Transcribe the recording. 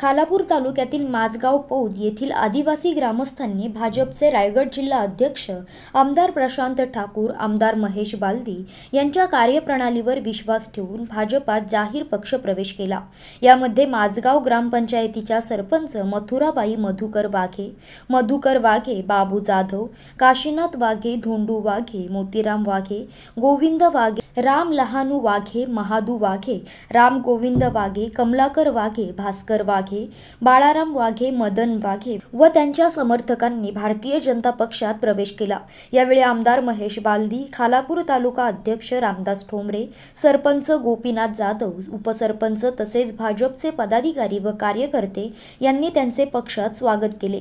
खालापूर तालुक्यातील माजगाव पौद येथील आदिवासी ग्रामस्थांनी भाजपचे रायगड जिल्हा अध्यक्ष आमदार प्रशांत ठाकूर आमदार महेश बालदी यांच्या कार्यप्रणालीवर विश्वास ठेवून भाजपात जाहीर पक्ष प्रवेश केला यामध्ये माझगाव ग्रामपंचायतीच्या सरपंच मथुराबाई मधुकर वाघे मधुकर वाघे बाबू जाधव काशीनाथ वाघे धोंडू वाघे मोतीराम वाघे गोविंद वाघे राम लहानू वाघे महादू वाघे राम गोविंद वाघे कमलाकर वाघे भास्कर वाघे वाघे बाळाराम वाघे मदन वाघे व त्यांच्या समर्थकांनी भारतीय जनता पक्षात प्रवेश केला यावेळी आमदार महेश बालदी खालापूर तालुका अध्यक्ष रामदास ठोंबरे सरपंच गोपीनाथ जाधव उपसरपंच तसेच भाजपचे पदाधिकारी व कार्यकर्ते यांनी त्यांचे पक्षात स्वागत केले